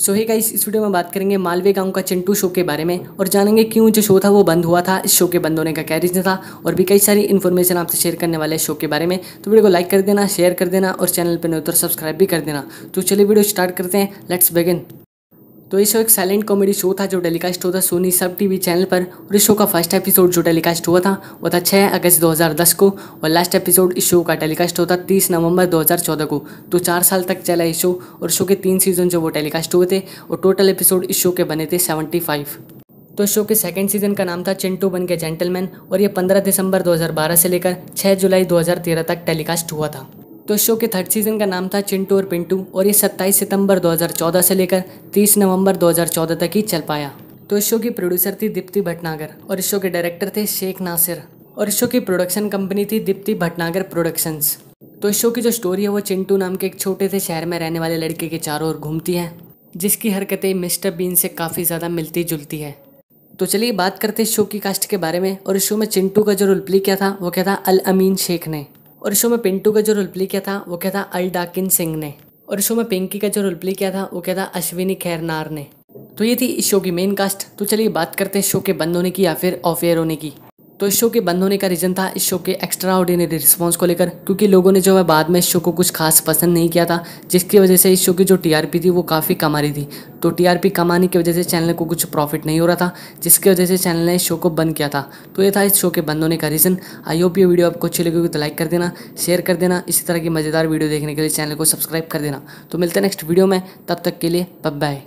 सो ही guys इस video में बात करेंगे मालवे गांव का चिंटू शो के बारे में और जानेंगे क्यों जो शो था वो बंद हुआ था इस शो के बंद होने का क्या रीजन था और भी कई सारी इन्फॉर्मेशन आपसे शेयर करने वाले इस शो के बारे में तो वीडियो को लाइक कर देना शेयर कर देना और चैनल पर नहीं उतर सब्सक्राइब भी कर देना तो चलिए वीडियो स्टार्ट करते हैं लेट्स बिगिन तो ये शो एक साइलेंट कॉमेडी शो था जो टेलीकास्ट हुआ था सोनी सब टीवी चैनल पर और इस शो का फर्स्ट एपिसोड जो टेलीकास्ट हुआ था वो था छः अगस्त 2010 को और लास्ट एपिसोड इस शो का टेलीकास्ट होता तीस नवंबर 2014 को तो चार साल तक चला इस शो और शो के तीन सीजन जो वो टेलीकास्ट हुए थे और टोटल एपिसोड इस शो के बने थे सेवेंटी तो शो के सेकेंड सीजन का नाम था चिंटू बन के जेंटलमैन और ये 15 दिसंबर 2012 से लेकर 6 जुलाई 2013 तक टेलीकास्ट हुआ था तो इस शो के थर्ड सीजन का नाम था चिंटू और पिंटू और ये 27 सितंबर 2014 से लेकर 30 नवंबर 2014 तक ही चल पाया तो इस शो की प्रोड्यूसर थी दीप्ति भटनागर और इस शो के डायरेक्टर थे शेख नासिर और इस शो की प्रोडक्शन कंपनी थी दीप्ति भटनागर प्रोडक्शंस तो इस शो की जो स्टोरी है वो चिंटू नाम के एक छोटे से शहर में रहने वाले लड़के के चारों ओर घूमती है जिसकी हरकतें मिस्टर बीन से काफ़ी ज़्यादा मिलती जुलती है तो चलिए बात करते इस शो की कास्ट के बारे में और इस शो में चिंटू का जो रोल प्ले किया था वो क्या था अल अमीन शेख ने और शो में पिंटू का जो रोल प्ले किया था वो क्या था अल डाकिन सिंह ने और शो में पिंकी का जो रोल प्ले किया था वो क्या था अश्विनी खैरनार ने तो ये थी इस शो की मेन कास्ट तो चलिए बात करते हैं शो के बंद होने की या फिर ऑफ एयर होने की तो इस शो के बंद होने का रीज़न था इस शो के एक्स्ट्रा ऑर्डिनरी रिस्पॉन्स को लेकर क्योंकि लोगों ने जो है बाद में इस शो को कुछ खास पसंद नहीं किया था जिसकी वजह से इस शो की जो टी थी वो काफ़ी कमा रही थी तो पी कमाने की वजह से चैनल को कुछ प्रॉफिट नहीं हो रहा था जिसकी वजह से चैनल ने इस शो को बंद किया था तो ये था इस शो के बंद होने का रीज़न आई होप ये वीडियो आपको अच्छी लगेगी तो लाइक कर देना शेयर कर देना इसी तरह की मज़ेदार वीडियो देखने के लिए चैनल को सब्सक्राइब कर देना तो मिलते हैं नेक्स्ट वीडियो में तब तक के लिए बब बाय